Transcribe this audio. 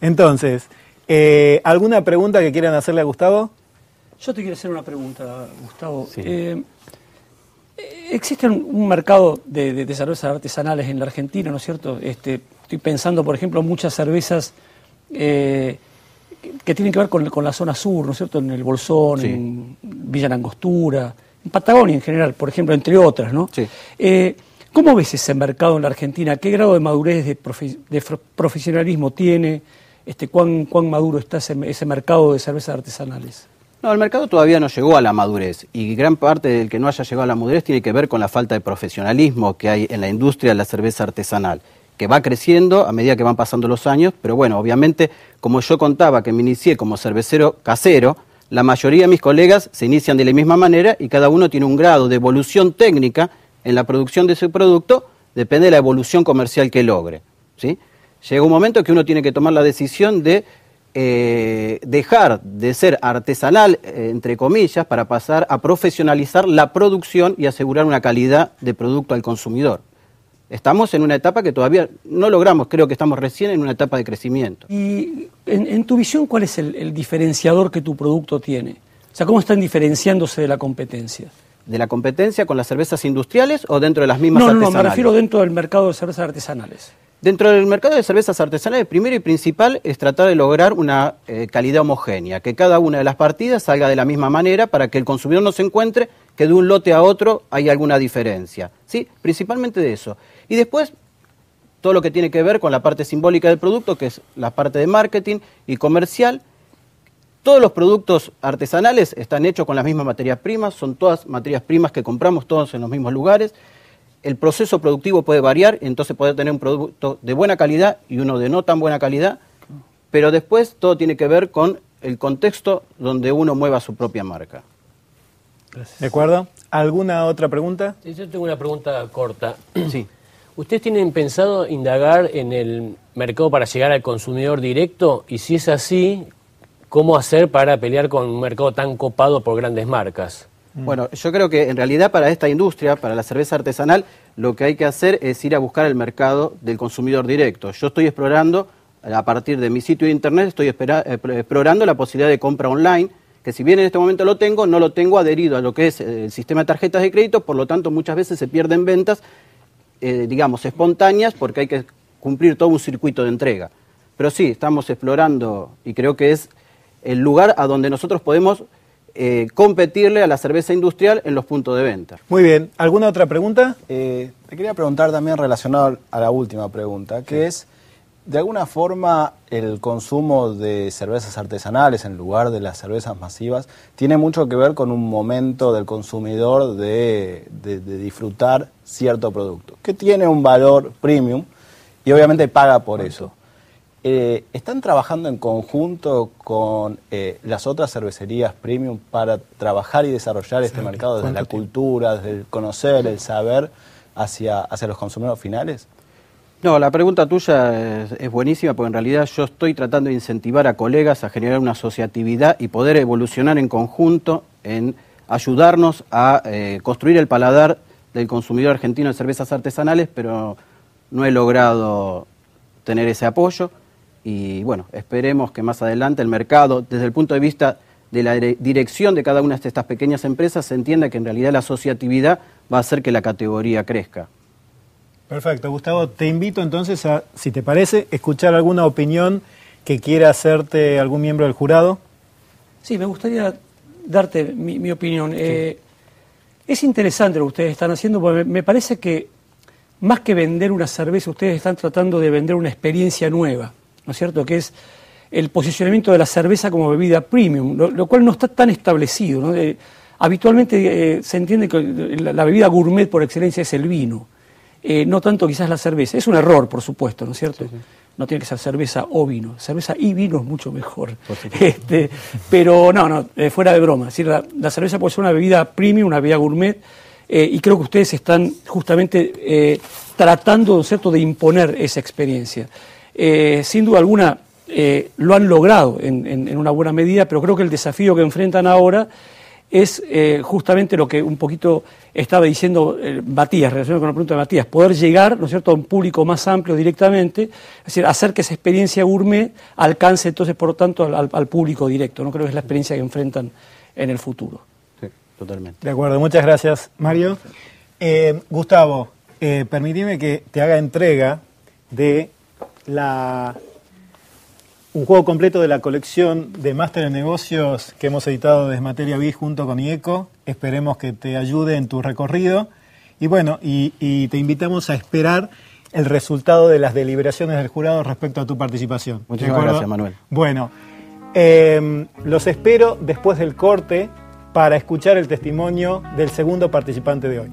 Entonces, eh, ¿alguna pregunta que quieran hacerle a Gustavo? Yo te quiero hacer una pregunta, Gustavo. Eh, existe un mercado de, cervezas artesanales en la Argentina, ¿no es cierto? Este, estoy pensando, por ejemplo, muchas cervezas eh, que tienen que ver con, la zona sur, ¿no es cierto? En el Bolsón, en Villa Langostura, en Patagonia en general, por ejemplo, entre otras, ¿no? Sí. ¿Cómo ves ese mercado en la Argentina? ¿Qué grado de madurez, de profesionalismo tiene? Este, cuán, maduro está ese, mercado de cervezas artesanales. No, el mercado todavía no llegó a la madurez y gran parte del que no haya llegado a la madurez tiene que ver con la falta de profesionalismo que hay en la industria de la cerveza artesanal, que va creciendo a medida que van pasando los años, pero bueno, obviamente, como yo contaba que me inicié como cervecero casero, la mayoría de mis colegas se inician de la misma manera y cada uno tiene un grado de evolución técnica en la producción de su producto, depende de la evolución comercial que logre, ¿sí? llega un momento que uno tiene que tomar la decisión de eh, dejar de ser artesanal, eh, entre comillas, para pasar a profesionalizar la producción y asegurar una calidad de producto al consumidor. Estamos en una etapa que todavía no logramos, creo que estamos recién en una etapa de crecimiento. ¿Y en, tu visión cuál es el, diferenciador que tu producto tiene? O sea, ¿cómo están diferenciándose de la competencia? ¿De la competencia con las cervezas industriales o dentro de las mismas no, no, No, me refiero dentro del mercado de cervezas artesanales. Dentro del mercado de cervezas artesanales, primero y principal es tratar de lograr una eh, calidad homogénea, que cada una de las partidas salga de la misma manera para que el consumidor no se encuentre que de un lote a otro hay alguna diferencia. ¿sí? Principalmente de eso. Y después, todo lo que tiene que ver con la parte simbólica del producto, que es la parte de marketing y comercial. Todos los productos artesanales están hechos con las mismas materias primas, son todas materias primas que compramos todos en los mismos lugares el proceso productivo puede variar, entonces puede tener un producto de buena calidad y uno de no tan buena calidad, pero después todo tiene que ver con el contexto donde uno mueva su propia marca. ¿De acuerdo? ¿Alguna otra pregunta? Sí, yo tengo una pregunta corta. ¿Ustedes tienen pensado indagar en el mercado para llegar al consumidor directo? Y si es así, ¿cómo hacer para pelear con un mercado tan copado por grandes marcas? Mm. Bueno, yo creo que en realidad para esta industria, para la cerveza artesanal, lo que hay que hacer es ir a buscar el mercado del consumidor directo. Yo estoy explorando, a partir de mi sitio de internet, estoy eh, explorando la posibilidad de compra online, que si bien en este momento lo tengo, no lo tengo adherido a lo que es eh, el sistema de tarjetas de crédito, por lo tanto muchas veces se pierden ventas, eh, digamos, espontáneas, porque hay que cumplir todo un circuito de entrega. Pero sí, estamos explorando y creo que es el lugar a donde nosotros podemos eh, competirle a la cerveza industrial en los puntos de venta. Muy bien, ¿alguna otra pregunta? Eh, te quería preguntar también relacionado a la última pregunta, que es, de alguna forma, el consumo de cervezas artesanales en lugar de las cervezas masivas tiene mucho que ver con un momento del consumidor de, disfrutar cierto producto, que tiene un valor premium y obviamente paga por eso. Eh, ¿Están trabajando en conjunto con eh, las otras cervecerías premium para trabajar y desarrollar este mercado desde la cultura, desde el conocer, el saber hacia, los consumidores finales? No, la pregunta tuya es, buenísima porque en realidad yo estoy tratando de incentivar a colegas a generar una asociatividad y poder evolucionar en conjunto en ayudarnos a eh, construir el paladar del consumidor argentino de cervezas artesanales, pero no he logrado tener ese apoyo y bueno, esperemos que más adelante el mercado, desde el punto de vista de la dirección de cada una de estas pequeñas empresas, se entienda que en realidad la asociatividad va a hacer que la categoría crezca. Perfecto, Gustavo, te invito entonces a, si te parece, escuchar alguna opinión que quiera hacerte algún miembro del jurado. Sí, me gustaría darte mi, opinión. Eh, es interesante lo que ustedes están haciendo porque me parece que más que vender una cerveza, ustedes están tratando de vender una experiencia nueva. ¿no es cierto?, que es el posicionamiento de la cerveza como bebida premium, lo, cual no está tan establecido. Eh, habitualmente eh, se entiende que la, bebida gourmet por excelencia es el vino, eh, no tanto quizás la cerveza. Es un error, por supuesto, ¿no es cierto? No tiene que ser cerveza o vino. Cerveza y vino es mucho mejor. Este, pero no, no, fuera de broma. la, cerveza puede ser una bebida premium, una bebida gourmet, y creo que ustedes están justamente tratando, cierto?, de imponer esa experiencia. Eh, sin duda alguna eh, lo han logrado en, una buena medida, pero creo que el desafío que enfrentan ahora es eh, justamente lo que un poquito estaba diciendo Matías, relacionado con la pregunta de Matías, poder llegar, ¿no es cierto?, a un público más amplio directamente, es decir, hacer que esa experiencia URME alcance entonces, por lo tanto, al, público directo, ¿no? Creo que es la experiencia que enfrentan en el futuro. Sí, totalmente. De acuerdo, muchas gracias, Mario. Gustavo, eh, que te haga entrega de un juego completo de la colección de Máster en Negocios que hemos editado desde Materia B junto con IECO. Esperemos que te ayude en tu recorrido. Y bueno, y, te invitamos a esperar el resultado de las deliberaciones del jurado respecto a tu participación. muchas gracias, Manuel. Bueno, em, los espero después del corte para escuchar el testimonio del segundo participante de hoy.